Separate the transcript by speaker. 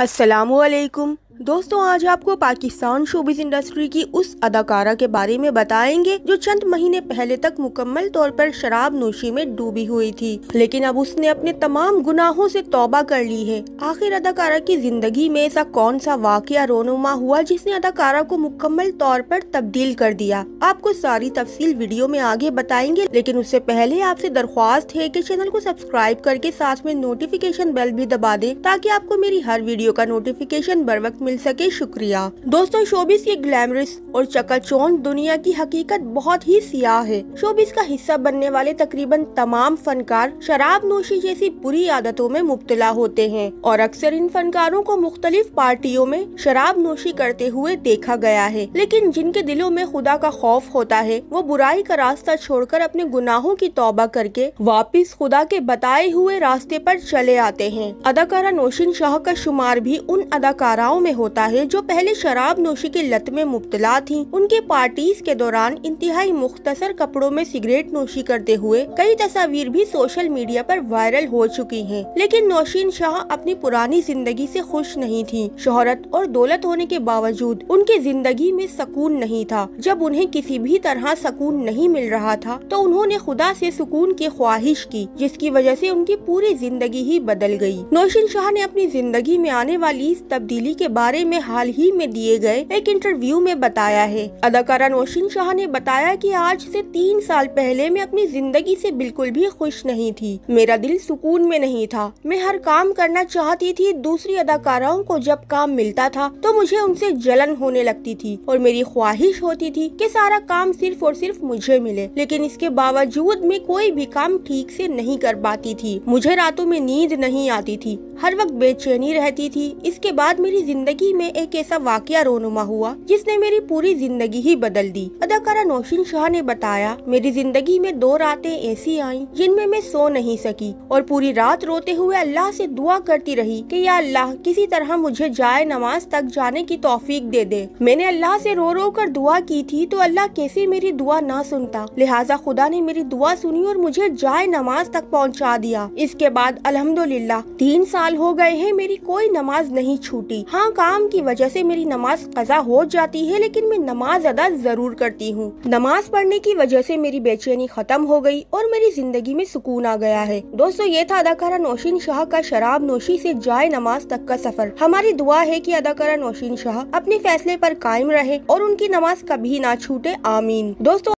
Speaker 1: السلام عليكم दोस्तों आज आपको पाकिस्तान शोबिस इंडस्ट्री की उस अदाकारा के बारे में बताएंगे जो चंद महीने पहले तक मुकम्मल तौर पर शराब नोशी में डूबी हुई थी लेकिन अब उसने अपने तमाम गुनाहों से तौबा कर ली है आखिर अदाकारा की जिंदगी में ऐसा कौन सा वाकया रोनुमा हुआ जिसने अदाकारा को मुकम्मल तौर पर तब्दील कर दिया आपको सारी तफसील वीडियो में आगे बताएंगे लेकिन उससे पहले आपसे दरख्वास्त है की चैनल को सब्सक्राइब करके साथ में नोटिफिकेशन बेल भी दबा दे ताकि आपको मेरी हर वीडियो का नोटिफिकेशन बर वक्त मिल सके शुक्रिया दोस्तों शोबिस की ग्लैमरस और चकाचौन दुनिया की हकीकत बहुत ही सियाह है शोबिस का हिस्सा बनने वाले तकरीबन तमाम फनकार शराब नोशी जैसी बुरी आदतों में मुब्तला होते हैं और अक्सर इन फनकारों को मुख्तलिफ पार्टियों में शराब नोशी करते हुए देखा गया है लेकिन जिनके दिलों में खुदा का खौफ होता है वो बुराई का रास्ता छोड़कर अपने गुनाहों की तौबा करके वापस खुदा के बताए हुए रास्ते पर चले आते हैं अदाकारा नौशिन शाह का शुमार भी उन अदाकाराओं में होता है जो पहले शराब नोशी की लत में मुब्तला थी उनके पार्टीज के दौरान इंतहाई मुख्तसर कपड़ों में सिगरेट नोशी करते हुए कई तस्वीर भी सोशल मीडिया पर वायरल हो चुकी हैं। लेकिन नौशीन शाह अपनी पुरानी जिंदगी से खुश नहीं थी शोहरत और दौलत होने के बावजूद उनकी जिंदगी में सुकून नहीं था जब उन्हें किसी भी तरह सुकून नहीं मिल रहा था तो उन्होंने खुदा से सुकून की ख्वाहिश की जिसकी वजह से उनकी पूरी जिंदगी ही बदल गयी नौशीन शाह ने अपनी जिंदगी में आने वाली इस तब्दीली के बारे में हाल ही में दिए गए एक इंटरव्यू में बताया है अदाकारा नौशीन शाह ने बताया कि आज से तीन साल पहले मैं अपनी जिंदगी से बिल्कुल भी खुश नहीं थी मेरा दिल सुकून में नहीं था मैं हर काम करना चाहती थी दूसरी अदाकाराओं को जब काम मिलता था तो मुझे उनसे जलन होने लगती थी और मेरी ख्वाहिश होती थी की सारा काम सिर्फ और सिर्फ मुझे मिले लेकिन इसके बावजूद मैं कोई भी काम ठीक से नहीं कर पाती थी मुझे रातों में नींद नहीं आती थी हर वक्त बेचैनी रहती थी इसके बाद मेरी जिंदगी में एक ऐसा वाकया रोनुमा हुआ जिसने मेरी पूरी जिंदगी ही बदल दी अदाकारा नौशिन शाह ने बताया मेरी जिंदगी में दो रातें ऐसी आईं जिनमें मैं सो नहीं सकी और पूरी रात रोते हुए अल्लाह से दुआ करती रही कि या अल्लाह किसी तरह मुझे जाए नमाज तक जाने की तौफीक दे दे मैंने अल्लाह से रो रो कर दुआ की थी तो अल्लाह कैसे मेरी दुआ न सुनता लिहाजा खुदा ने मेरी दुआ सुनी और मुझे जाए नमाज तक पहुँचा दिया इसके बाद अलहमदुल्ला तीन साल साल हो गए हैं मेरी कोई नमाज नहीं छूटी हाँ काम की वजह से मेरी नमाज कजा हो जाती है लेकिन मैं नमाज अदा जरूर करती हूँ नमाज पढ़ने की वजह से मेरी बेचैनी खत्म हो गई और मेरी जिंदगी में सुकून आ गया है दोस्तों ये था अदाकारा नौशीन शाह का शराब नोशी ऐसी जाए नमाज तक का सफर हमारी दुआ है की अदाकारा नौशीन शाह अपने फैसले आरोप कायम रहे और उनकी नमाज कभी ना छूटे आमीन दोस्तों